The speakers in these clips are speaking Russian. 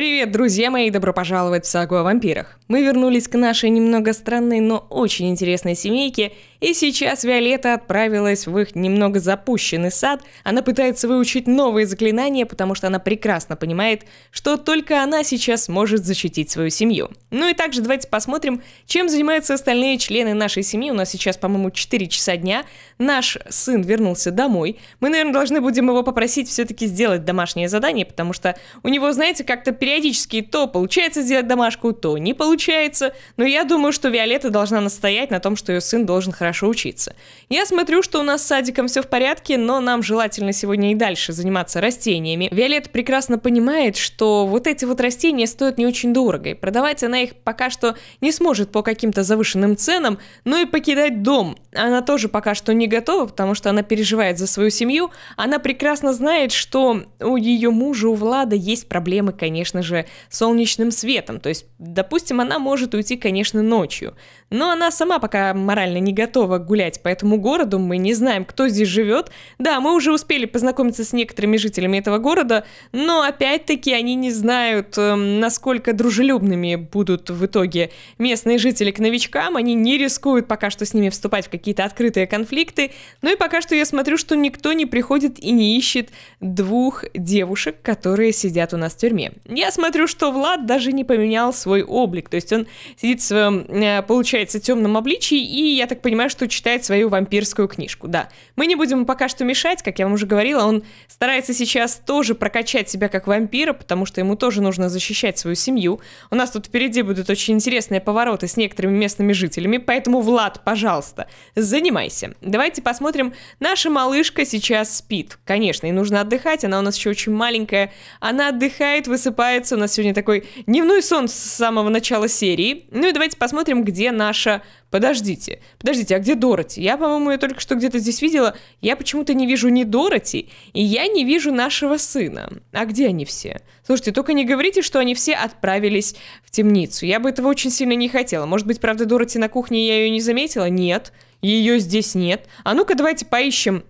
Привет, друзья мои, добро пожаловать в сагу о вампирах. Мы вернулись к нашей немного странной, но очень интересной семейке – и сейчас Виолетта отправилась в их немного запущенный сад. Она пытается выучить новые заклинания, потому что она прекрасно понимает, что только она сейчас может защитить свою семью. Ну и также давайте посмотрим, чем занимаются остальные члены нашей семьи. У нас сейчас, по-моему, 4 часа дня. Наш сын вернулся домой. Мы, наверное, должны будем его попросить все-таки сделать домашнее задание, потому что у него, знаете, как-то периодически то получается сделать домашку, то не получается. Но я думаю, что Виолетта должна настоять на том, что ее сын должен хорошо хорошо учиться. Я смотрю, что у нас с садиком все в порядке, но нам желательно сегодня и дальше заниматься растениями. Виолет прекрасно понимает, что вот эти вот растения стоят не очень дорого, и продавать она их пока что не сможет по каким-то завышенным ценам, но и покидать дом. Она тоже пока что не готова, потому что она переживает за свою семью. Она прекрасно знает, что у ее мужа, у Влада есть проблемы, конечно же, с солнечным светом. То есть, допустим, она может уйти, конечно, ночью. Но она сама пока морально не готова готова гулять по этому городу, мы не знаем, кто здесь живет. Да, мы уже успели познакомиться с некоторыми жителями этого города, но опять-таки они не знают, эм, насколько дружелюбными будут в итоге местные жители к новичкам, они не рискуют пока что с ними вступать в какие-то открытые конфликты, ну и пока что я смотрю, что никто не приходит и не ищет двух девушек, которые сидят у нас в тюрьме. Я смотрю, что Влад даже не поменял свой облик, то есть он сидит в своем, э, получается, темном обличии, и я так понимаю, что читает свою вампирскую книжку, да. Мы не будем пока что мешать, как я вам уже говорила, он старается сейчас тоже прокачать себя как вампира, потому что ему тоже нужно защищать свою семью. У нас тут впереди будут очень интересные повороты с некоторыми местными жителями, поэтому, Влад, пожалуйста, занимайся. Давайте посмотрим, наша малышка сейчас спит. Конечно, ей нужно отдыхать, она у нас еще очень маленькая. Она отдыхает, высыпается, у нас сегодня такой дневной сон с самого начала серии. Ну и давайте посмотрим, где наша подождите, подождите, а где Дороти? Я, по-моему, ее только что где-то здесь видела. Я почему-то не вижу ни Дороти, и я не вижу нашего сына. А где они все? Слушайте, только не говорите, что они все отправились в темницу. Я бы этого очень сильно не хотела. Может быть, правда, Дороти на кухне я ее не заметила? Нет. Ее здесь нет. А ну-ка, давайте поищем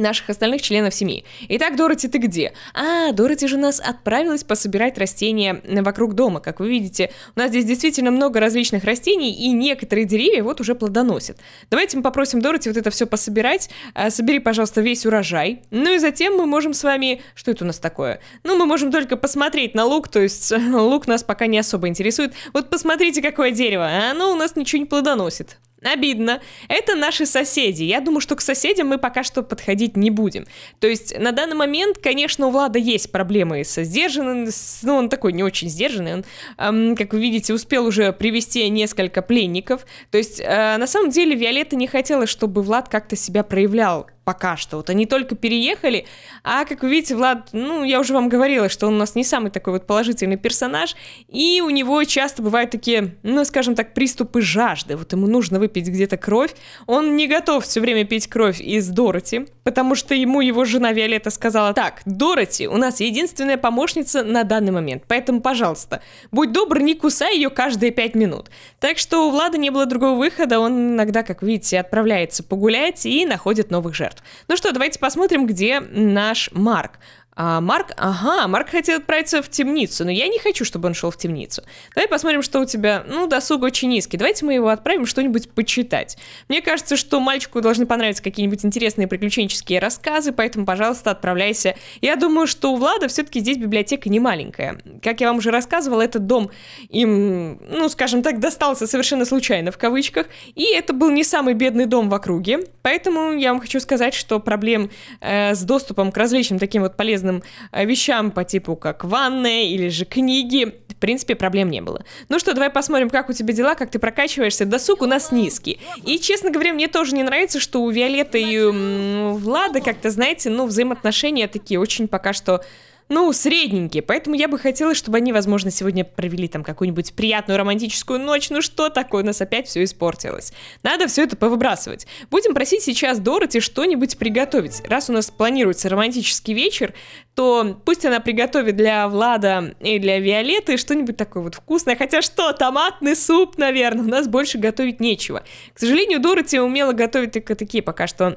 наших остальных членов семьи. Итак, Дороти, ты где? А, Дороти же у нас отправилась пособирать растения вокруг дома. Как вы видите, у нас здесь действительно много различных растений, и некоторые деревья вот уже плодоносят. Давайте мы попросим Дороти вот это все пособирать. А, собери, пожалуйста, весь урожай. Ну и затем мы можем с вами... Что это у нас такое? Ну, мы можем только посмотреть на лук, то есть э, лук нас пока не особо интересует. Вот посмотрите, какое дерево. оно у нас ничего не плодоносит. Обидно. Это наши соседи. Я думаю, что к соседям мы пока что подходить не будем. То есть на данный момент, конечно, у Влада есть проблемы со сдержанностью. Ну, он такой не очень сдержанный. Он, эм, как вы видите, успел уже привести несколько пленников. То есть э, на самом деле Виолетта не хотела, чтобы Влад как-то себя проявлял пока что. Вот они только переехали, а, как вы видите, Влад, ну, я уже вам говорила, что он у нас не самый такой вот положительный персонаж, и у него часто бывают такие, ну, скажем так, приступы жажды. Вот ему нужно выпить где-то кровь. Он не готов все время пить кровь из Дороти, потому что ему его жена Виолетта сказала, так, Дороти у нас единственная помощница на данный момент, поэтому, пожалуйста, будь добр, не кусай ее каждые пять минут. Так что у Влада не было другого выхода, он иногда, как видите, отправляется погулять и находит новых жертв рецепт. Ну что, давайте посмотрим, где наш Марк. А Марк, ага, Марк хотел отправиться в темницу, но я не хочу, чтобы он шел в темницу. Давай посмотрим, что у тебя, ну, досуг очень низкий. Давайте мы его отправим что-нибудь почитать. Мне кажется, что мальчику должны понравиться какие-нибудь интересные приключенческие рассказы, поэтому, пожалуйста, отправляйся. Я думаю, что у Влада все-таки здесь библиотека не маленькая. Как я вам уже рассказывала, этот дом им, ну, скажем так, достался совершенно случайно, в кавычках, и это был не самый бедный дом в округе, поэтому я вам хочу сказать, что проблем э, с доступом к различным таким вот полезным разным э, вещам по типу как ванная или же книги. В принципе, проблем не было. Ну что, давай посмотрим, как у тебя дела, как ты прокачиваешься. Досуг у нас низкий. И, честно говоря, мне тоже не нравится, что у Виолетты и у Влада как-то, знаете, ну, взаимоотношения такие очень пока что ну, средненькие. Поэтому я бы хотела, чтобы они, возможно, сегодня провели там какую-нибудь приятную романтическую ночь. Ну что такое, у нас опять все испортилось. Надо все это повыбрасывать. Будем просить сейчас Дороти что-нибудь приготовить. Раз у нас планируется романтический вечер, то пусть она приготовит для Влада и для Виолетты что-нибудь такое вот вкусное. Хотя что, томатный суп, наверное, у нас больше готовить нечего. К сожалению, Дороти умела готовить только такие пока что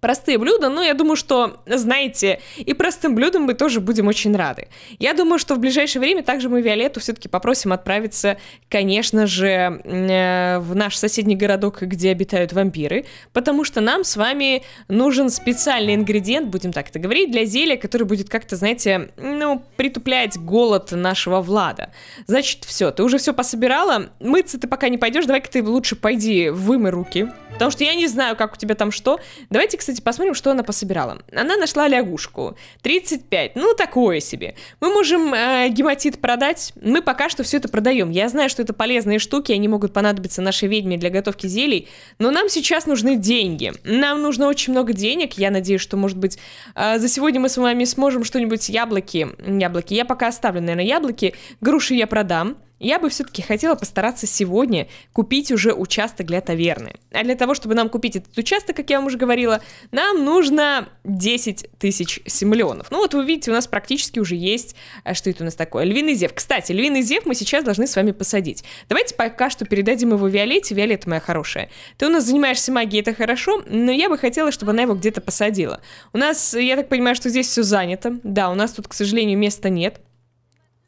простые блюда, но я думаю, что, знаете, и простым блюдам мы тоже будем очень рады. Я думаю, что в ближайшее время также мы Виолетту все-таки попросим отправиться, конечно же, э, в наш соседний городок, где обитают вампиры, потому что нам с вами нужен специальный ингредиент, будем так это говорить, для зелья, который будет как-то, знаете, ну, притуплять голод нашего Влада. Значит, все, ты уже все пособирала, мыться ты пока не пойдешь, давай-ка ты лучше пойди вымы руки, потому что я не знаю, как у тебя там что. Давайте, кстати, кстати, посмотрим, что она пособирала. Она нашла лягушку. 35. Ну, такое себе. Мы можем э, гематит продать. Мы пока что все это продаем. Я знаю, что это полезные штуки, они могут понадобиться нашей ведьме для готовки зелий. Но нам сейчас нужны деньги. Нам нужно очень много денег. Я надеюсь, что, может быть, э, за сегодня мы с вами сможем что-нибудь яблоки. Яблоки. Я пока оставлю, наверное, яблоки. Груши я продам я бы все-таки хотела постараться сегодня купить уже участок для таверны. А для того, чтобы нам купить этот участок, как я вам уже говорила, нам нужно 10 тысяч симлеонов. Ну вот вы видите, у нас практически уже есть, э, что это у нас такое, львиный зев. Кстати, львиный зев мы сейчас должны с вами посадить. Давайте пока что передадим его Виолетте. Виолетта моя хорошая. Ты у нас занимаешься магией, это хорошо, но я бы хотела, чтобы она его где-то посадила. У нас, я так понимаю, что здесь все занято. Да, у нас тут, к сожалению, места нет.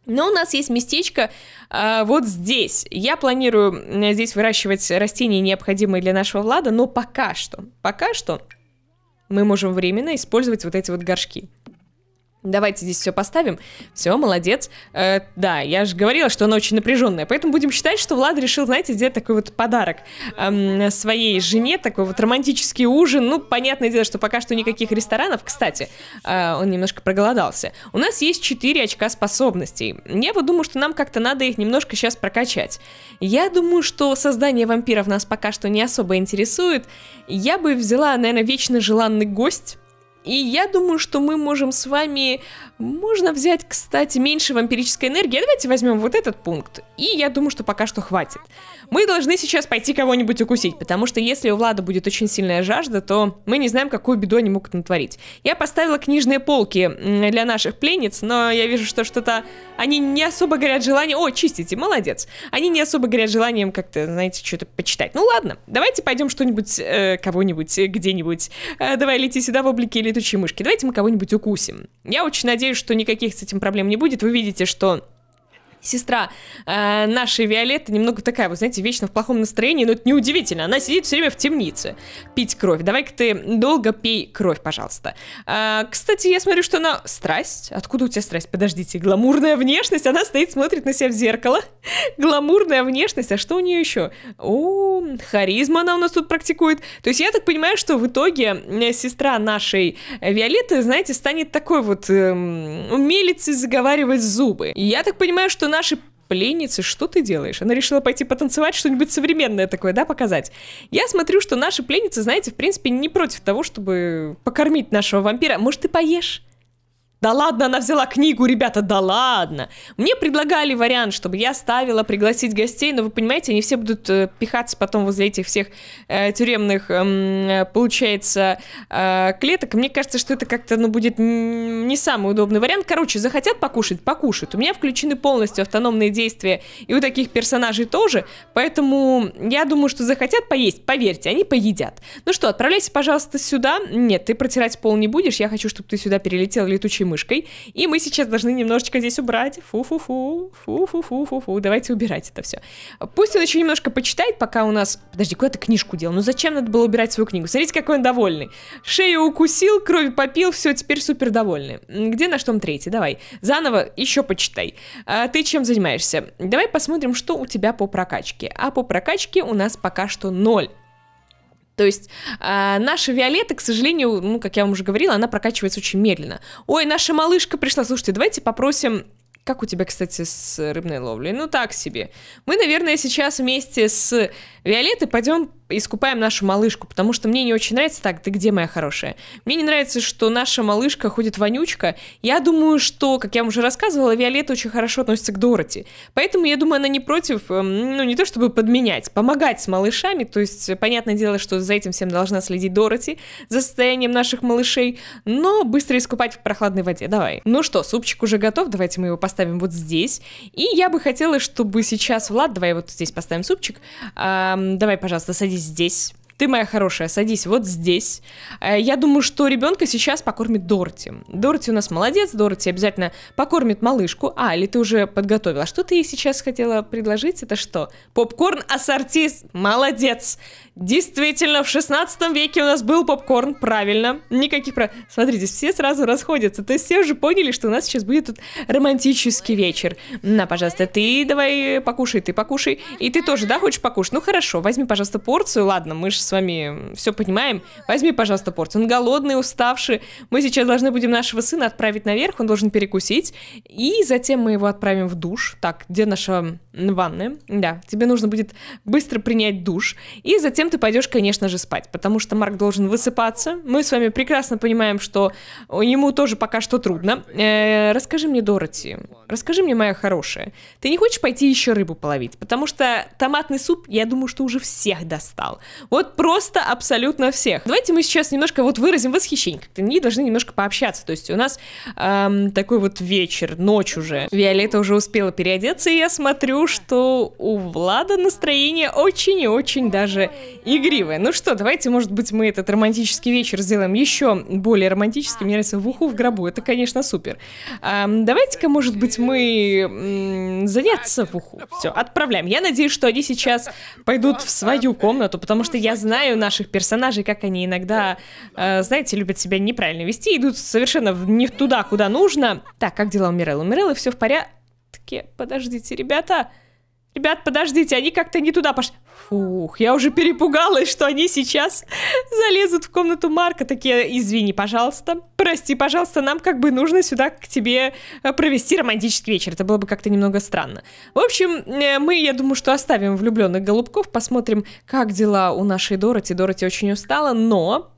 Но у нас есть местечко э, вот здесь. Я планирую здесь выращивать растения, необходимые для нашего Влада, но пока что, пока что мы можем временно использовать вот эти вот горшки. Давайте здесь все поставим. Все, молодец. Э, да, я же говорила, что она очень напряженная. Поэтому будем считать, что Влад решил, знаете, сделать такой вот подарок эм, своей жене, такой вот романтический ужин. Ну, понятное дело, что пока что никаких ресторанов. Кстати, э, он немножко проголодался. У нас есть 4 очка способностей. Я вот думаю, что нам как-то надо их немножко сейчас прокачать. Я думаю, что создание вампиров нас пока что не особо интересует. Я бы взяла, наверное, вечно желанный гость и я думаю, что мы можем с вами... Можно взять, кстати, меньше вампирической энергии. А давайте возьмем вот этот пункт. И я думаю, что пока что хватит. Мы должны сейчас пойти кого-нибудь укусить, потому что если у Влада будет очень сильная жажда, то мы не знаем, какую беду они могут натворить. Я поставила книжные полки для наших пленниц, но я вижу, что что-то... Они не особо горят желанием... О, чистите, молодец. Они не особо горят желанием как-то, знаете, что-то почитать. Ну ладно, давайте пойдем что-нибудь, э, кого-нибудь, э, где-нибудь. Э, давай лети сюда в облике или летучие мышки. Давайте мы кого-нибудь укусим. Я очень надеюсь, что никаких с этим проблем не будет. Вы видите, что сестра э, нашей Виолетты немного такая, вот знаете, вечно в плохом настроении, но это неудивительно. Она сидит все время в темнице. Пить кровь. Давай-ка ты долго пей кровь, пожалуйста. Э, кстати, я смотрю, что она... Страсть? Откуда у тебя страсть? Подождите, гламурная внешность. Она стоит, смотрит на себя в зеркало. гламурная внешность. А что у нее еще? О, харизма она у нас тут практикует. То есть я так понимаю, что в итоге э, сестра нашей Виолетты, знаете, станет такой вот э, умелицей заговаривать зубы. Я так понимаю, что наши пленницы, что ты делаешь? Она решила пойти потанцевать, что-нибудь современное такое, да, показать. Я смотрю, что наши пленницы, знаете, в принципе, не против того, чтобы покормить нашего вампира. Может, ты поешь? Да ладно, она взяла книгу, ребята, да ладно. Мне предлагали вариант, чтобы я ставила пригласить гостей, но вы понимаете, они все будут э, пихаться потом возле этих всех э, тюремных, э, получается, э, клеток. Мне кажется, что это как-то, ну, будет не самый удобный вариант. Короче, захотят покушать, покушают. У меня включены полностью автономные действия, и у таких персонажей тоже, поэтому я думаю, что захотят поесть, поверьте, они поедят. Ну что, отправляйся, пожалуйста, сюда. Нет, ты протирать пол не будешь, я хочу, чтобы ты сюда перелетел летучим мышкой. И мы сейчас должны немножечко здесь убрать. Фу-фу-фу, фу-фу-фу-фу-фу. Давайте убирать это все. Пусть он еще немножко почитает, пока у нас... Подожди, куда ты книжку делал? Ну зачем надо было убирать свою книгу? Смотрите, какой он довольный. Шею укусил, кровь попил, все, теперь супер довольный. Где наш том третий? Давай, заново еще почитай. А ты чем занимаешься? Давай посмотрим, что у тебя по прокачке. А по прокачке у нас пока что ноль. То есть э, наша Виолетта, к сожалению, ну, как я вам уже говорила, она прокачивается очень медленно. Ой, наша малышка пришла. Слушайте, давайте попросим... Как у тебя, кстати, с рыбной ловлей? Ну, так себе. Мы, наверное, сейчас вместе с Виолеттой пойдем искупаем нашу малышку, потому что мне не очень нравится так, ты где моя хорошая? Мне не нравится, что наша малышка ходит вонючка. Я думаю, что, как я вам уже рассказывала, Виолетта очень хорошо относится к Дороти. Поэтому, я думаю, она не против, эм, ну, не то чтобы подменять, помогать с малышами. То есть, понятное дело, что за этим всем должна следить Дороти, за состоянием наших малышей. Но быстро искупать в прохладной воде, давай. Ну что, супчик уже готов, давайте мы его поставим вот здесь. И я бы хотела, чтобы сейчас, Влад, давай вот здесь поставим супчик. А, давай, пожалуйста, садись здесь ты моя хорошая, садись вот здесь. Э, я думаю, что ребенка сейчас покормит Дорти. Дорти у нас молодец, Дорти обязательно покормит малышку. А, или ты уже подготовила. А что ты ей сейчас хотела предложить? Это что? Попкорн ассорти. Молодец. Действительно, в 16 веке у нас был попкорн, правильно. Никаких про... Смотрите, все сразу расходятся. То есть все уже поняли, что у нас сейчас будет тут романтический вечер. На, пожалуйста, ты давай покушай, ты покушай. И ты тоже, да, хочешь покушать? Ну хорошо, возьми, пожалуйста, порцию. Ладно, мы же с вами все понимаем. Возьми, пожалуйста, порцию. Он голодный, уставший. Мы сейчас должны будем нашего сына отправить наверх, он должен перекусить. И затем мы его отправим в душ. Так, где наша ванны, да, тебе нужно будет быстро принять душ, и затем ты пойдешь, конечно же, спать, потому что Марк должен высыпаться. Мы с вами прекрасно понимаем, что э, ему тоже пока что трудно. Э, расскажи мне, Дороти, расскажи мне, моя хорошая, ты не хочешь пойти еще рыбу половить? Потому что томатный суп, я думаю, что уже всех достал. Вот просто абсолютно всех. Давайте мы сейчас немножко вот выразим восхищение, как-то они должны немножко пообщаться. То есть у нас эм, такой вот вечер, ночь уже. Виолетта уже успела переодеться, и я смотрю, что у Влада настроение очень и очень даже игривое. Ну что, давайте, может быть, мы этот романтический вечер сделаем еще более романтическим. Мне нравится в уху в гробу. Это, конечно, супер. А, давайте-ка, может быть, мы заняться в уху. Все, отправляем. Я надеюсь, что они сейчас пойдут в свою комнату, потому что я знаю наших персонажей, как они иногда, э, знаете, любят себя неправильно вести, идут совершенно не туда, куда нужно. Так, как дела у Миреллы? У Миреллы все в порядке песке. Подождите, ребята. Ребят, подождите, они как-то не туда пошли. Фух, я уже перепугалась, что они сейчас залезут в комнату Марка. Такие, извини, пожалуйста, прости, пожалуйста, нам как бы нужно сюда к тебе э, провести романтический вечер. Это было бы как-то немного странно. В общем, э, мы, я думаю, что оставим влюбленных голубков, посмотрим, как дела у нашей Дороти. Дороти очень устала, но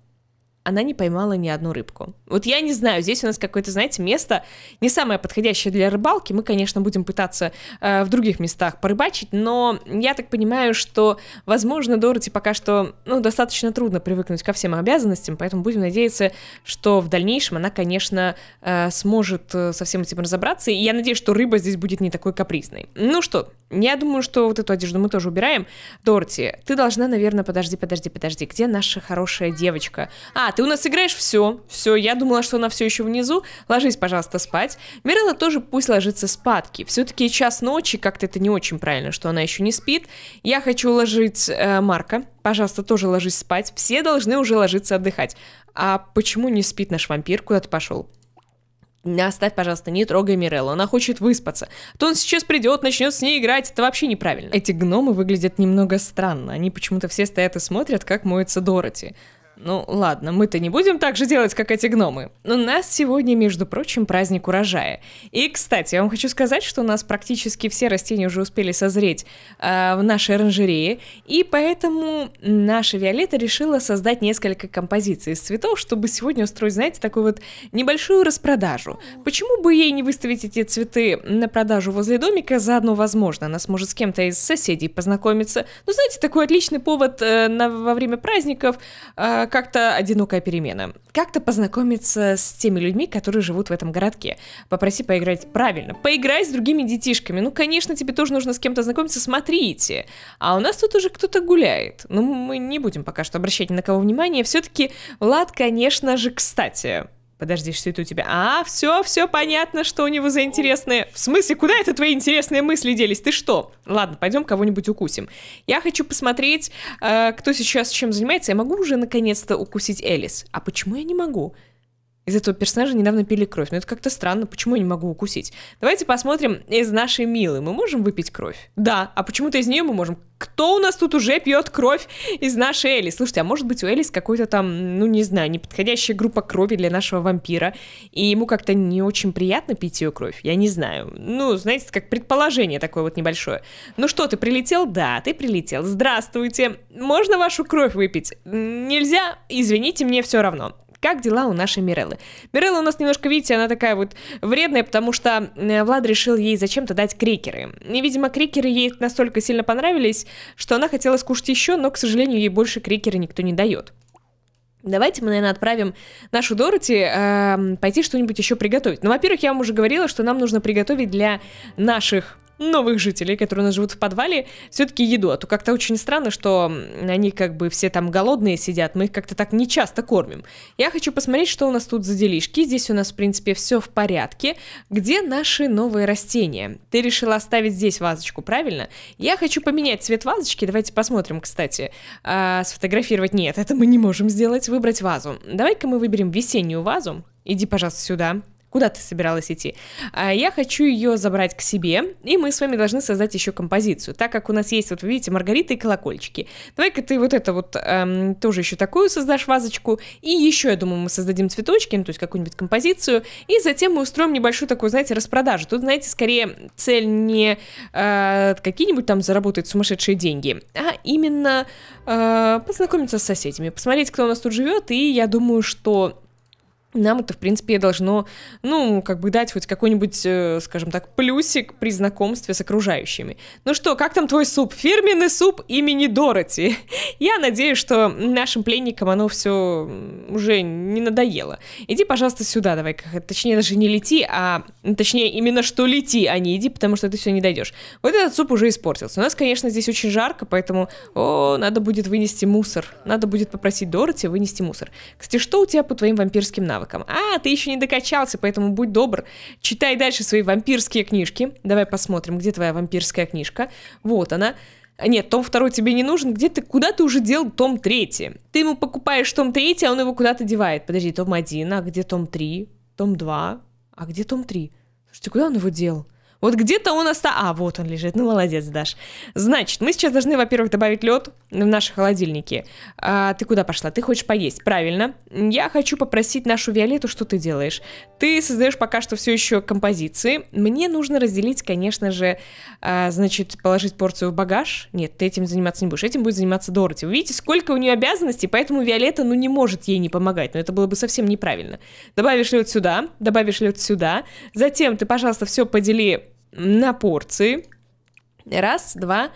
она не поймала ни одну рыбку. Вот я не знаю, здесь у нас какое-то, знаете, место не самое подходящее для рыбалки. Мы, конечно, будем пытаться э, в других местах порыбачить, но я так понимаю, что, возможно, Дороти пока что, ну, достаточно трудно привыкнуть ко всем обязанностям, поэтому будем надеяться, что в дальнейшем она, конечно, э, сможет э, со всем этим разобраться. И я надеюсь, что рыба здесь будет не такой капризной. Ну что, я думаю, что вот эту одежду мы тоже убираем. Дорти, ты должна, наверное, подожди, подожди, подожди. Где наша хорошая девочка? А, ты у нас играешь? Все, все. Я думала, что она все еще внизу. Ложись, пожалуйста, спать. Мирелла тоже пусть ложится спадки. Все-таки час ночи, как-то это не очень правильно, что она еще не спит. Я хочу уложить э, Марка. Пожалуйста, тоже ложись спать. Все должны уже ложиться отдыхать. А почему не спит наш вампир? куда ты пошел. Оставь, пожалуйста, не трогай Миреллу, она хочет выспаться. А то он сейчас придет, начнет с ней играть, это вообще неправильно. Эти гномы выглядят немного странно, они почему-то все стоят и смотрят, как моется Дороти. Ну ладно, мы-то не будем так же делать, как эти гномы. Но У нас сегодня, между прочим, праздник урожая. И, кстати, я вам хочу сказать, что у нас практически все растения уже успели созреть э, в нашей оранжерее, и поэтому наша Виолетта решила создать несколько композиций из цветов, чтобы сегодня устроить, знаете, такую вот небольшую распродажу. Почему бы ей не выставить эти цветы на продажу возле домика? Заодно, возможно, она сможет с кем-то из соседей познакомиться. Ну, знаете, такой отличный повод э, на, во время праздников э, как-то одинокая перемена. Как-то познакомиться с теми людьми, которые живут в этом городке. Попроси поиграть правильно. Поиграй с другими детишками. Ну, конечно, тебе тоже нужно с кем-то знакомиться, смотрите. А у нас тут уже кто-то гуляет. Ну, мы не будем пока что обращать ни на кого внимания. Все-таки Влад, конечно же, кстати. Подожди, что это у тебя? А, все, все понятно, что у него за интересные... В смысле, куда это твои интересные мысли делись? Ты что? Ладно, пойдем кого-нибудь укусим. Я хочу посмотреть, э, кто сейчас чем занимается. Я могу уже наконец-то укусить Элис? А почему я не могу? из этого персонажа недавно пили кровь. Но ну, это как-то странно, почему я не могу укусить? Давайте посмотрим, из нашей Милы мы можем выпить кровь? Да, а почему-то из нее мы можем. Кто у нас тут уже пьет кровь из нашей Эли? Слушайте, а может быть у Элис какой-то там, ну не знаю, неподходящая группа крови для нашего вампира, и ему как-то не очень приятно пить ее кровь? Я не знаю. Ну, знаете, как предположение такое вот небольшое. Ну что, ты прилетел? Да, ты прилетел. Здравствуйте. Можно вашу кровь выпить? Нельзя? Извините, мне все равно. Как дела у нашей Миреллы? Мирелла у нас немножко, видите, она такая вот вредная, потому что э, Влад решил ей зачем-то дать крекеры. И, видимо, крекеры ей настолько сильно понравились, что она хотела скушать еще, но, к сожалению, ей больше крекеры никто не дает. Давайте мы, наверное, отправим нашу Дороти э, пойти что-нибудь еще приготовить. Ну, во-первых, я вам уже говорила, что нам нужно приготовить для наших новых жителей, которые у нас живут в подвале, все-таки еду. А то как-то очень странно, что они как бы все там голодные сидят, мы их как-то так не часто кормим. Я хочу посмотреть, что у нас тут за делишки. Здесь у нас, в принципе, все в порядке. Где наши новые растения? Ты решила оставить здесь вазочку, правильно? Я хочу поменять цвет вазочки. Давайте посмотрим, кстати. А, сфотографировать нет, это мы не можем сделать. Выбрать вазу. Давай-ка мы выберем весеннюю вазу. Иди, пожалуйста, сюда куда ты собиралась идти? А я хочу ее забрать к себе, и мы с вами должны создать еще композицию, так как у нас есть, вот вы видите, Маргарита и колокольчики. Давай-ка ты вот это вот эм, тоже еще такую создашь вазочку, и еще, я думаю, мы создадим цветочки, ну, то есть какую-нибудь композицию, и затем мы устроим небольшую такую, знаете, распродажу. Тут, знаете, скорее цель не э, какие-нибудь там заработать сумасшедшие деньги, а именно э, познакомиться с соседями, посмотреть, кто у нас тут живет, и я думаю, что нам это, в принципе, должно, ну, как бы дать хоть какой-нибудь, э, скажем так, плюсик при знакомстве с окружающими. Ну что, как там твой суп? Фирменный суп имени Дороти. Я надеюсь, что нашим пленникам оно все уже не надоело. Иди, пожалуйста, сюда давай. Точнее, даже не лети, а... Точнее, именно что лети, а не иди, потому что ты все не дойдешь. Вот этот суп уже испортился. У нас, конечно, здесь очень жарко, поэтому... О, надо будет вынести мусор. Надо будет попросить Дороти вынести мусор. Кстати, что у тебя по твоим вампирским навыкам? навыкам. А, ты еще не докачался, поэтому будь добр, читай дальше свои вампирские книжки. Давай посмотрим, где твоя вампирская книжка. Вот она. Нет, том второй тебе не нужен, где ты, куда ты уже дел том третий? Ты ему покупаешь том третий, а он его куда-то девает. Подожди, том один, а где том три? Том два, а где том три? Слушайте, куда он его дел? Вот где-то он остался... А, вот он лежит. Ну, молодец, Даш. Значит, мы сейчас должны, во-первых, добавить лед в наши холодильники. А, ты куда пошла? Ты хочешь поесть. Правильно. Я хочу попросить нашу Виолетту, что ты делаешь. Ты создаешь пока что все еще композиции. Мне нужно разделить, конечно же, а, значит, положить порцию в багаж. Нет, ты этим заниматься не будешь. Этим будет заниматься Дороти. Вы видите, сколько у нее обязанностей, поэтому Виолетта, ну, не может ей не помогать. Но это было бы совсем неправильно. Добавишь лед сюда, добавишь лед сюда. Затем ты, пожалуйста, все подели на порции. Раз, два.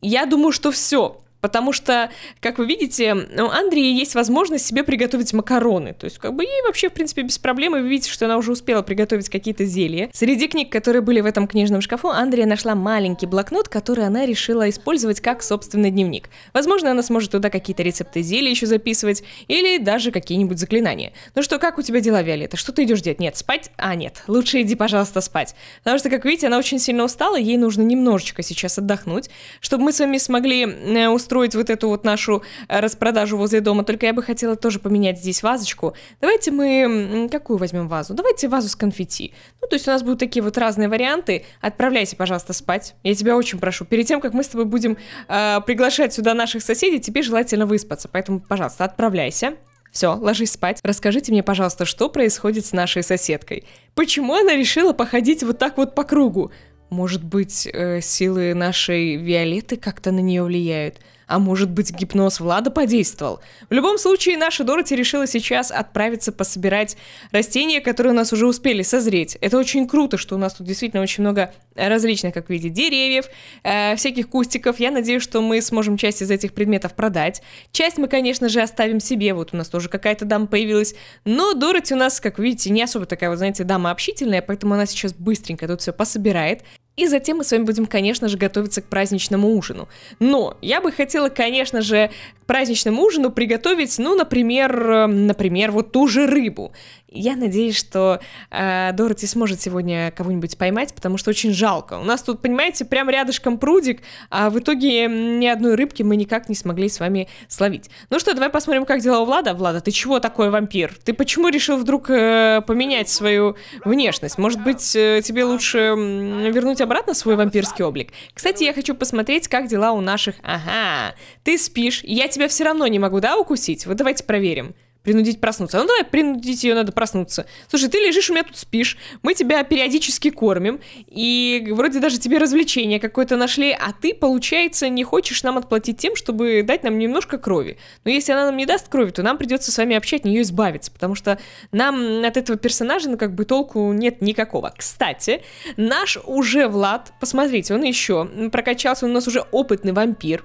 Я думаю, что все. Потому что, как вы видите, у Андрии есть возможность себе приготовить макароны. То есть, как бы ей вообще, в принципе, без проблем. И Вы видите, что она уже успела приготовить какие-то зелья. Среди книг, которые были в этом книжном шкафу, Андрия нашла маленький блокнот, который она решила использовать как собственный дневник. Возможно, она сможет туда какие-то рецепты зелий еще записывать, или даже какие-нибудь заклинания. Ну что, как у тебя дела, Виолетта? Что ты идешь делать? Нет, спать? А, нет. Лучше иди, пожалуйста, спать. Потому что, как видите, она очень сильно устала, ей нужно немножечко сейчас отдохнуть, чтобы мы с вами смогли э, устроить устроить вот эту вот нашу э, распродажу возле дома. Только я бы хотела тоже поменять здесь вазочку. Давайте мы... Какую возьмем вазу? Давайте вазу с конфетти. Ну, то есть у нас будут такие вот разные варианты. Отправляйся, пожалуйста, спать. Я тебя очень прошу. Перед тем, как мы с тобой будем э, приглашать сюда наших соседей, тебе желательно выспаться. Поэтому, пожалуйста, отправляйся. Все, ложись спать. Расскажите мне, пожалуйста, что происходит с нашей соседкой? Почему она решила походить вот так вот по кругу? Может быть, э, силы нашей Виолеты как-то на нее влияют? А может быть, гипноз Влада подействовал? В любом случае, наша Дороти решила сейчас отправиться пособирать растения, которые у нас уже успели созреть. Это очень круто, что у нас тут действительно очень много различных, как видите, деревьев, э, всяких кустиков. Я надеюсь, что мы сможем часть из этих предметов продать. Часть мы, конечно же, оставим себе. Вот у нас тоже какая-то дама появилась. Но Дороти у нас, как видите, не особо такая, вот, знаете, дама общительная, поэтому она сейчас быстренько тут все пособирает. И затем мы с вами будем, конечно же, готовиться к праздничному ужину. Но я бы хотела, конечно же, к праздничному ужину приготовить, ну, например, э, например, вот ту же рыбу. Я надеюсь, что э, Дороти сможет сегодня кого-нибудь поймать, потому что очень жалко. У нас тут, понимаете, прям рядышком прудик, а в итоге ни одной рыбки мы никак не смогли с вами словить. Ну что, давай посмотрим, как дела у Влада. Влада, ты чего такой вампир? Ты почему решил вдруг э, поменять свою внешность? Может быть, э, тебе лучше э, вернуть обратно свой вампирский облик? Кстати, я хочу посмотреть, как дела у наших... Ага, ты спишь, я тебя все равно не могу, да, укусить? Вот давайте проверим. Принудить проснуться. Ну давай принудить ее надо проснуться. Слушай, ты лежишь, у меня тут спишь. Мы тебя периодически кормим. И вроде даже тебе развлечение какое-то нашли. А ты, получается, не хочешь нам отплатить тем, чтобы дать нам немножко крови. Но если она нам не даст крови, то нам придется с вами общать, нее избавиться. Потому что нам от этого персонажа, ну как бы толку нет никакого. Кстати, наш уже Влад, посмотрите, он еще прокачался, он у нас уже опытный вампир.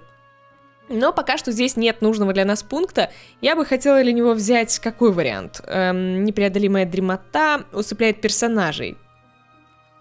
Но пока что здесь нет нужного для нас пункта. Я бы хотела для него взять какой вариант? Эм, непреодолимая дремота усыпляет персонажей.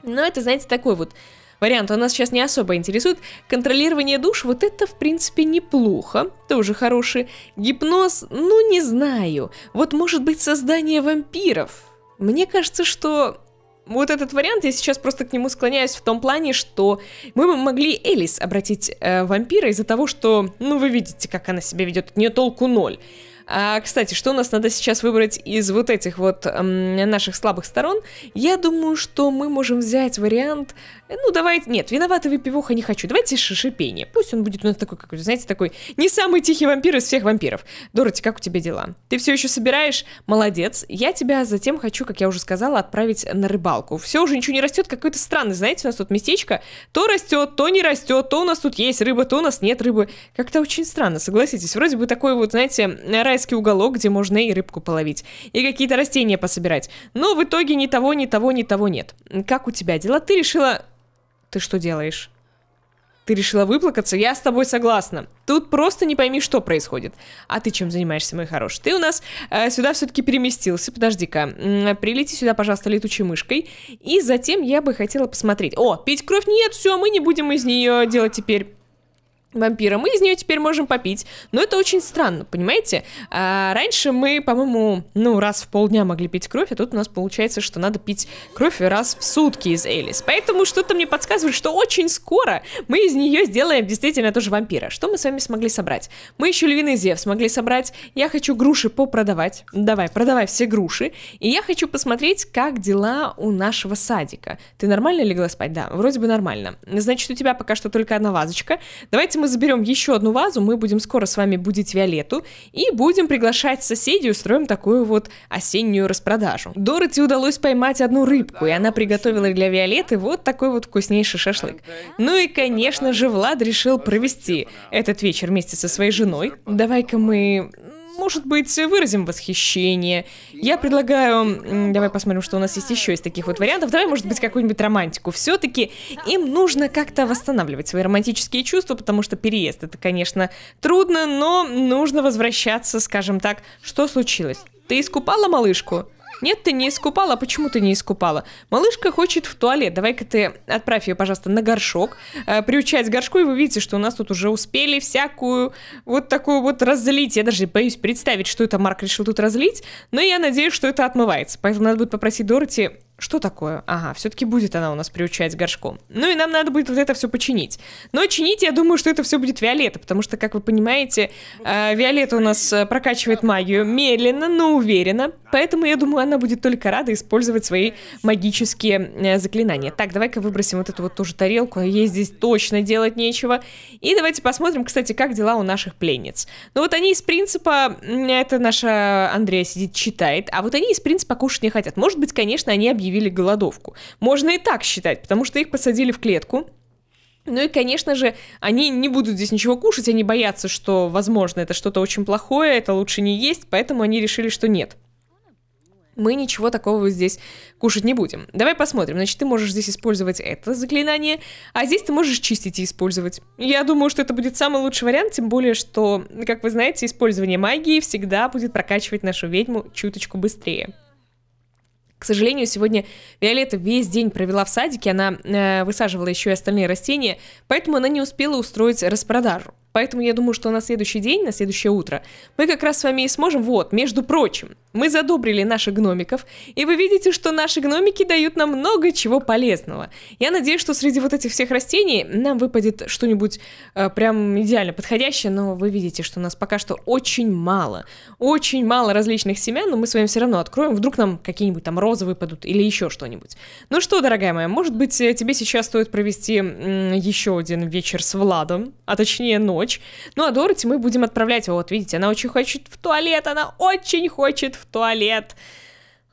Но это, знаете, такой вот вариант. Он нас сейчас не особо интересует. Контролирование душ, вот это, в принципе, неплохо. Тоже хороший. Гипноз, ну, не знаю. Вот, может быть, создание вампиров. Мне кажется, что вот этот вариант, я сейчас просто к нему склоняюсь в том плане, что мы могли Элис обратить э, вампира из-за того, что, ну, вы видите, как она себя ведет, от нее толку ноль. А, кстати, что у нас надо сейчас выбрать из вот этих вот эм, наших слабых сторон? Я думаю, что мы можем взять вариант... Э, ну, давайте... Нет, виноватый выпивоха не хочу. Давайте шишипение. Пусть он будет у ну, нас такой какой-то, знаете, такой не самый тихий вампир из всех вампиров. Дороти, как у тебя дела? Ты все еще собираешь? Молодец. Я тебя затем хочу, как я уже сказала, отправить на рыбалку. Все уже ничего не растет. Какой-то странный, знаете, у нас тут местечко. То растет, то не растет, то у нас тут есть рыба, то у нас нет рыбы. Как-то очень странно, согласитесь. Вроде бы такой вот, знаете, рай райский уголок, где можно и рыбку половить, и какие-то растения пособирать. Но в итоге ни того, ни того, ни того нет. Как у тебя дела? Ты решила... Ты что делаешь? Ты решила выплакаться? Я с тобой согласна. Тут просто не пойми, что происходит. А ты чем занимаешься, мой хороший? Ты у нас э, сюда все-таки переместился. Подожди-ка. Прилети сюда, пожалуйста, летучей мышкой. И затем я бы хотела посмотреть. О, пить кровь? Нет, все, мы не будем из нее делать теперь вампира. Мы из нее теперь можем попить. Но это очень странно, понимаете? А, раньше мы, по-моему, ну, раз в полдня могли пить кровь, а тут у нас получается, что надо пить кровь раз в сутки из Элис. Поэтому что-то мне подсказывает, что очень скоро мы из нее сделаем действительно тоже вампира. Что мы с вами смогли собрать? Мы еще львиный зев смогли собрать. Я хочу груши попродавать. Давай, продавай все груши. И я хочу посмотреть, как дела у нашего садика. Ты нормально легла спать? Да, вроде бы нормально. Значит, у тебя пока что только одна вазочка. Давайте мы мы заберем еще одну вазу, мы будем скоро с вами будить Виолету и будем приглашать соседей, устроим такую вот осеннюю распродажу. Дороти удалось поймать одну рыбку, и она приготовила для Виолеты вот такой вот вкуснейший шашлык. Ну и, конечно же, Влад решил провести этот вечер вместе со своей женой. Давай-ка мы может быть, выразим восхищение. Я предлагаю, давай посмотрим, что у нас есть еще из таких вот вариантов. Давай, может быть, какую-нибудь романтику. Все-таки им нужно как-то восстанавливать свои романтические чувства, потому что переезд это, конечно, трудно, но нужно возвращаться, скажем так, что случилось. Ты искупала малышку? Нет, ты не искупала. А почему ты не искупала? Малышка хочет в туалет. Давай-ка ты отправь ее, пожалуйста, на горшок. Э, приучать горшку, и вы видите, что у нас тут уже успели всякую вот такую вот разлить. Я даже боюсь представить, что это Марк решил тут разлить. Но я надеюсь, что это отмывается. Поэтому надо будет попросить Дороти что такое? Ага, все-таки будет она у нас приучать горшком. Ну и нам надо будет вот это все починить. Но чинить, я думаю, что это все будет Виолетта, потому что, как вы понимаете, э, Виолетта у нас э, прокачивает магию медленно, но уверенно. Поэтому, я думаю, она будет только рада использовать свои магические э, заклинания. Так, давай-ка выбросим вот эту вот тоже тарелку, а ей здесь точно делать нечего. И давайте посмотрим, кстати, как дела у наших пленниц. Ну вот они из принципа, это наша Андрея сидит, читает, а вот они из принципа кушать не хотят. Может быть, конечно, они объявляют объявили голодовку. Можно и так считать, потому что их посадили в клетку, ну и, конечно же, они не будут здесь ничего кушать, они боятся, что, возможно, это что-то очень плохое, это лучше не есть, поэтому они решили, что нет. Мы ничего такого здесь кушать не будем. Давай посмотрим. Значит, ты можешь здесь использовать это заклинание, а здесь ты можешь чистить и использовать. Я думаю, что это будет самый лучший вариант, тем более, что, как вы знаете, использование магии всегда будет прокачивать нашу ведьму чуточку быстрее. К сожалению, сегодня Виолетта весь день провела в садике, она э, высаживала еще и остальные растения, поэтому она не успела устроить распродажу. Поэтому я думаю, что на следующий день, на следующее утро, мы как раз с вами и сможем, вот, между прочим, мы задобрили наших гномиков, и вы видите, что наши гномики дают нам много чего полезного. Я надеюсь, что среди вот этих всех растений нам выпадет что-нибудь э, прям идеально подходящее, но вы видите, что у нас пока что очень мало, очень мало различных семян, но мы с вами все равно откроем, вдруг нам какие-нибудь там розы выпадут или еще что-нибудь. Ну что, дорогая моя, может быть, э, тебе сейчас стоит провести еще один вечер с Владом, а точнее ночь, ночь. Ну а Дороти мы будем отправлять. Вот, видите, она очень хочет в туалет, она очень хочет в туалет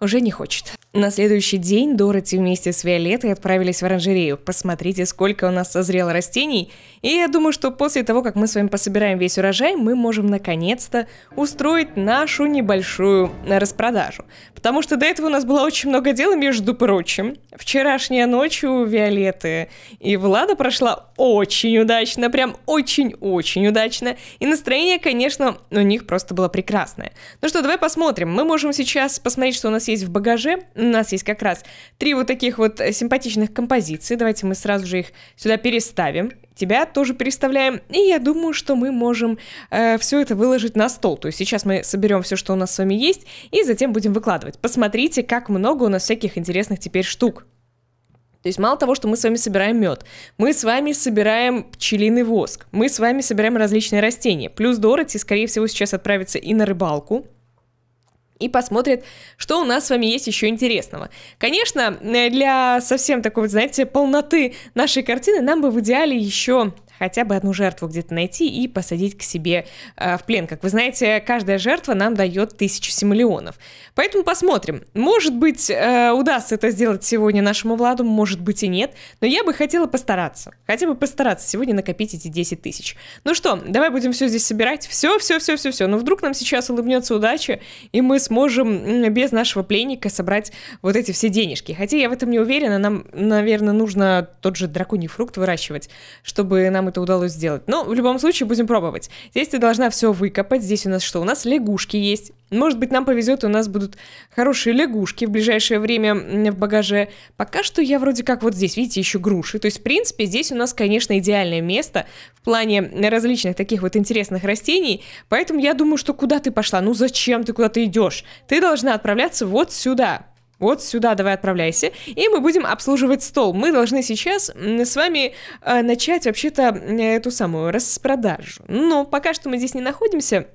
уже не хочет. На следующий день Дороти вместе с Виолеттой отправились в оранжерею. Посмотрите, сколько у нас созрело растений. И я думаю, что после того, как мы с вами пособираем весь урожай, мы можем наконец-то устроить нашу небольшую распродажу. Потому что до этого у нас было очень много дел, между прочим. Вчерашняя ночь у Виолетты и Влада прошла очень удачно, прям очень-очень удачно. И настроение, конечно, у них просто было прекрасное. Ну что, давай посмотрим. Мы можем сейчас посмотреть, что у нас есть есть в багаже. У нас есть как раз три вот таких вот симпатичных композиции. Давайте мы сразу же их сюда переставим. Тебя тоже переставляем. И я думаю, что мы можем э, все это выложить на стол. То есть сейчас мы соберем все, что у нас с вами есть, и затем будем выкладывать. Посмотрите, как много у нас всяких интересных теперь штук. То есть мало того, что мы с вами собираем мед, мы с вами собираем пчелиный воск, мы с вами собираем различные растения. Плюс Дороти, скорее всего, сейчас отправится и на рыбалку и посмотрят, что у нас с вами есть еще интересного. Конечно, э, для совсем такой, знаете, полноты нашей картины нам бы в идеале еще хотя бы одну жертву где-то найти и посадить к себе э, в плен. Как вы знаете, каждая жертва нам дает тысячу симолеонов. Поэтому посмотрим. Может быть, э, удастся это сделать сегодня нашему Владу, может быть и нет, но я бы хотела постараться. Хотя бы постараться сегодня накопить эти 10 тысяч. Ну что, давай будем все здесь собирать. Все, все, все, все, все. Но вдруг нам сейчас улыбнется удача, и мы сможем без нашего пленника собрать вот эти все денежки. Хотя я в этом не уверена, нам, наверное, нужно тот же драконий фрукт выращивать, чтобы нам нам это удалось сделать. Но в любом случае будем пробовать. Здесь ты должна все выкопать. Здесь у нас что? У нас лягушки есть. Может быть, нам повезет, у нас будут хорошие лягушки в ближайшее время в багаже. Пока что я вроде как вот здесь, видите, еще груши. То есть, в принципе, здесь у нас, конечно, идеальное место в плане различных таких вот интересных растений. Поэтому я думаю, что куда ты пошла? Ну зачем ты куда-то идешь? Ты должна отправляться вот сюда вот сюда давай отправляйся, и мы будем обслуживать стол. Мы должны сейчас с вами э, начать вообще-то э, эту самую распродажу. Но пока что мы здесь не находимся,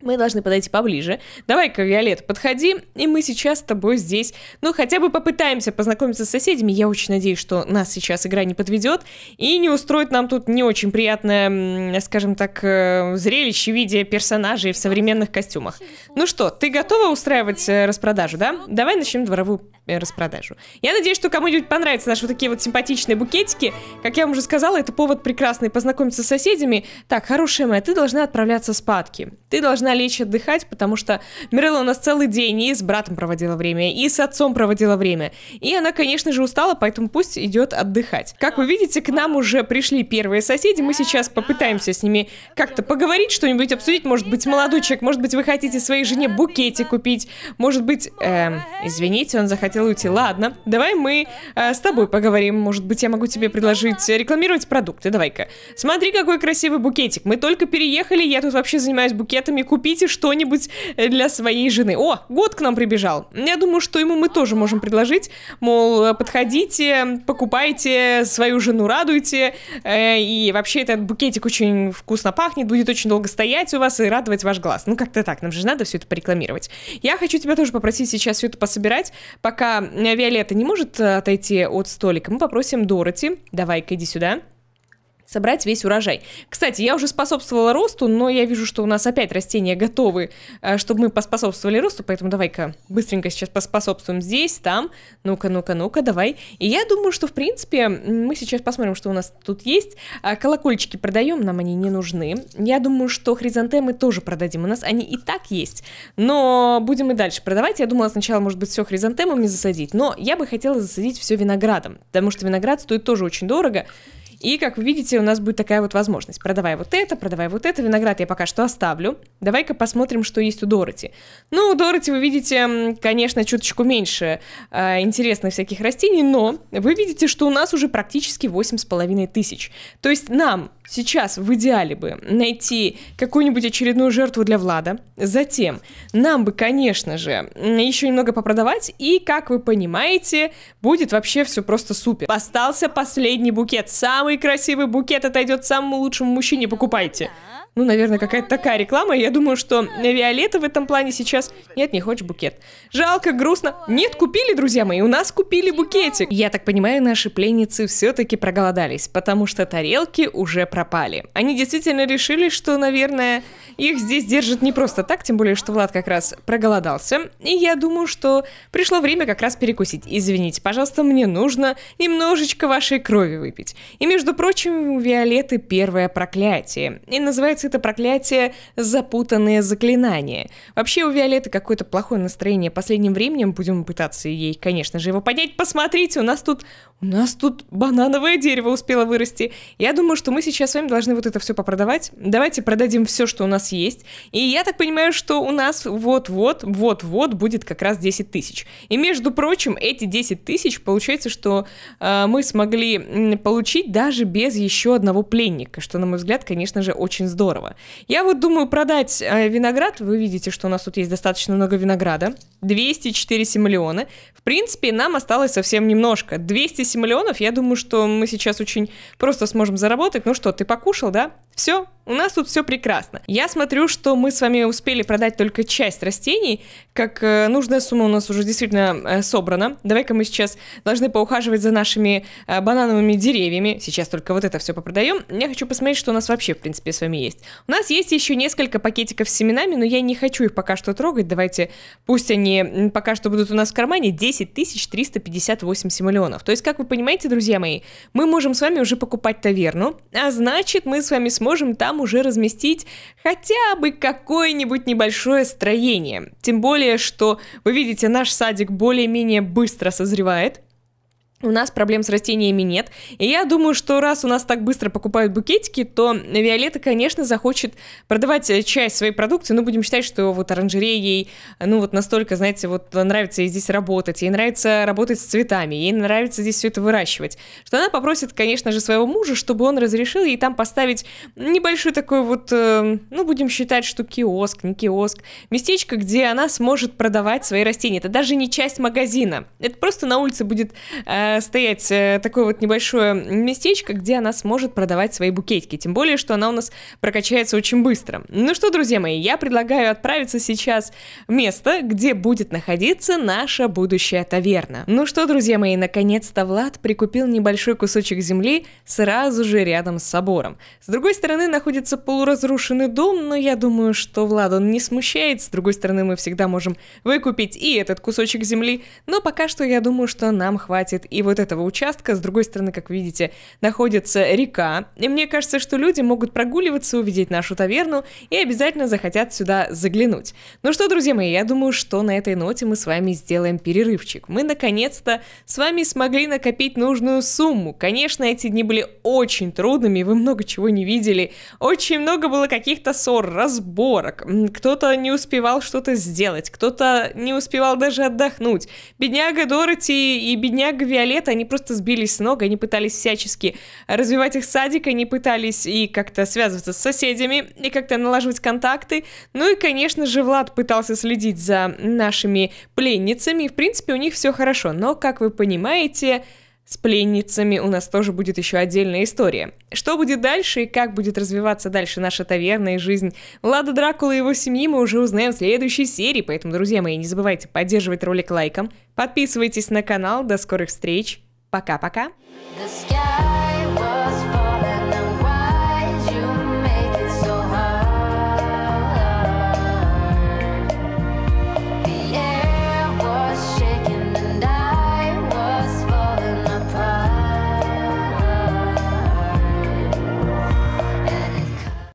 мы должны подойти поближе. Давай-ка, Виолет, подходи, и мы сейчас с тобой здесь, ну, хотя бы попытаемся познакомиться с соседями. Я очень надеюсь, что нас сейчас игра не подведет и не устроит нам тут не очень приятное, скажем так, э, зрелище в виде персонажей в современных костюмах. Ну что, ты готова устраивать э, распродажу, да? Давай начнем дворовую э, распродажу. Я надеюсь, что кому-нибудь понравятся наши вот такие вот симпатичные букетики. Как я вам уже сказала, это повод прекрасный познакомиться с соседями. Так, хорошая моя, ты должна отправляться спадки. Ты должна налечь отдыхать, потому что Мирелла у нас целый день и с братом проводила время, и с отцом проводила время. И она, конечно же, устала, поэтому пусть идет отдыхать. Как вы видите, к нам уже пришли первые соседи. Мы сейчас попытаемся с ними как-то поговорить, что-нибудь обсудить. Может быть, молодой человек, может быть, вы хотите своей жене букете купить. Может быть, эм, извините, он захотел уйти. Ладно, давай мы э, с тобой поговорим. Может быть, я могу тебе предложить рекламировать продукты. Давай-ка. Смотри, какой красивый букетик. Мы только переехали, я тут вообще занимаюсь букетами, купила купите что-нибудь э, для своей жены. О, год к нам прибежал. Я думаю, что ему мы тоже можем предложить. Мол, э, подходите, покупайте, свою жену радуйте. Э, и вообще этот букетик очень вкусно пахнет, будет очень долго стоять у вас и радовать ваш глаз. Ну, как-то так, нам же надо все это порекламировать. Я хочу тебя тоже попросить сейчас все это пособирать. Пока Виолетта не может отойти от столика, мы попросим Дороти. Давай-ка иди сюда собрать весь урожай. Кстати, я уже способствовала росту, но я вижу, что у нас опять растения готовы, э, чтобы мы поспособствовали росту, поэтому давай-ка быстренько сейчас поспособствуем здесь, там. Ну-ка, ну-ка, ну-ка, давай. И я думаю, что, в принципе, мы сейчас посмотрим, что у нас тут есть. А, колокольчики продаем, нам они не нужны. Я думаю, что хризантемы тоже продадим, у нас они и так есть, но будем и дальше продавать. Я думала сначала, может быть, все хризантемами засадить, но я бы хотела засадить все виноградом, потому что виноград стоит тоже очень дорого, и, как вы видите, у нас будет такая вот возможность. Продавай вот это, продавай вот это. Виноград я пока что оставлю. Давай-ка посмотрим, что есть у Дороти. Ну, у Дороти, вы видите, конечно, чуточку меньше э, интересных всяких растений, но вы видите, что у нас уже практически 8,5 тысяч. То есть нам сейчас в идеале бы найти какую-нибудь очередную жертву для Влада. Затем нам бы, конечно же, еще немного попродавать. И, как вы понимаете, будет вообще все просто супер. Остался последний букет. Самый самый красивый букет отойдет самому лучшему мужчине, покупайте. Ну, наверное, какая-то такая реклама. Я думаю, что Виолетта в этом плане сейчас... Нет, не хочешь букет. Жалко, грустно. Нет, купили, друзья мои, у нас купили букетик. Я так понимаю, наши пленницы все-таки проголодались, потому что тарелки уже пропали. Они действительно решили, что, наверное, их здесь держат не просто так, тем более, что Влад как раз проголодался. И я думаю, что пришло время как раз перекусить. Извините, пожалуйста, мне нужно немножечко вашей крови выпить. И, между прочим, у Виолетты первое проклятие. И называется это проклятие запутанное заклинание Вообще у Виолетты какое-то плохое настроение последним временем, будем пытаться ей, конечно же, его поднять. Посмотрите, у нас тут, у нас тут банановое дерево успело вырасти. Я думаю, что мы сейчас с вами должны вот это все попродавать. Давайте продадим все, что у нас есть. И я так понимаю, что у нас вот-вот, вот-вот будет как раз 10 тысяч. И между прочим, эти 10 тысяч, получается, что э, мы смогли получить даже без еще одного пленника, что, на мой взгляд, конечно же, очень здорово здорово. Я вот думаю продать э, виноград. Вы видите, что у нас тут есть достаточно много винограда. 204 симолеона. В принципе, нам осталось совсем немножко. 200 симолеонов, я думаю, что мы сейчас очень просто сможем заработать. Ну что, ты покушал, да? Все, у нас тут все прекрасно. Я смотрю, что мы с вами успели продать только часть растений, как э, нужная сумма у нас уже действительно э, собрана. Давай-ка мы сейчас должны поухаживать за нашими э, банановыми деревьями. Сейчас только вот это все попродаем. Я хочу посмотреть, что у нас вообще, в принципе, с вами есть. У нас есть еще несколько пакетиков с семенами, но я не хочу их пока что трогать. Давайте, пусть они пока что будут у нас в кармане 10 358 симолеонов. То есть, как вы понимаете, друзья мои, мы можем с вами уже покупать таверну, а значит, мы с вами сможем сможем там уже разместить хотя бы какое-нибудь небольшое строение. Тем более, что, вы видите, наш садик более-менее быстро созревает – у нас проблем с растениями нет. И я думаю, что раз у нас так быстро покупают букетики, то Виолетта, конечно, захочет продавать э, часть своей продукции. Ну, будем считать, что вот оранжерея ей, ну, вот настолько, знаете, вот нравится ей здесь работать, ей нравится работать с цветами, ей нравится здесь все это выращивать. Что она попросит, конечно же, своего мужа, чтобы он разрешил ей там поставить небольшой такой вот, э, ну, будем считать, что киоск, не киоск, местечко, где она сможет продавать свои растения. Это даже не часть магазина. Это просто на улице будет э, стоять э, такое вот небольшое местечко, где она сможет продавать свои букетики. Тем более, что она у нас прокачается очень быстро. Ну что, друзья мои, я предлагаю отправиться сейчас в место, где будет находиться наша будущая таверна. Ну что, друзья мои, наконец-то Влад прикупил небольшой кусочек земли сразу же рядом с собором. С другой стороны находится полуразрушенный дом, но я думаю, что Влад он не смущает. С другой стороны, мы всегда можем выкупить и этот кусочек земли, но пока что я думаю, что нам хватит и и вот этого участка, с другой стороны, как видите, находится река. И мне кажется, что люди могут прогуливаться, увидеть нашу таверну и обязательно захотят сюда заглянуть. Ну что, друзья мои, я думаю, что на этой ноте мы с вами сделаем перерывчик. Мы наконец-то с вами смогли накопить нужную сумму. Конечно, эти дни были очень трудными, вы много чего не видели. Очень много было каких-то ссор, разборок. Кто-то не успевал что-то сделать, кто-то не успевал даже отдохнуть. Бедняга Дороти и бедняга Виолетта лето они просто сбились с ног, они пытались всячески развивать их садик, они пытались и как-то связываться с соседями, и как-то налаживать контакты. Ну и, конечно же, Влад пытался следить за нашими пленницами, и, в принципе, у них все хорошо. Но, как вы понимаете, с пленницами у нас тоже будет еще отдельная история. Что будет дальше и как будет развиваться дальше наша таверна и жизнь Лада Дракула и его семьи мы уже узнаем в следующей серии, поэтому, друзья мои, не забывайте поддерживать ролик лайком, подписывайтесь на канал, до скорых встреч, пока-пока! The sky was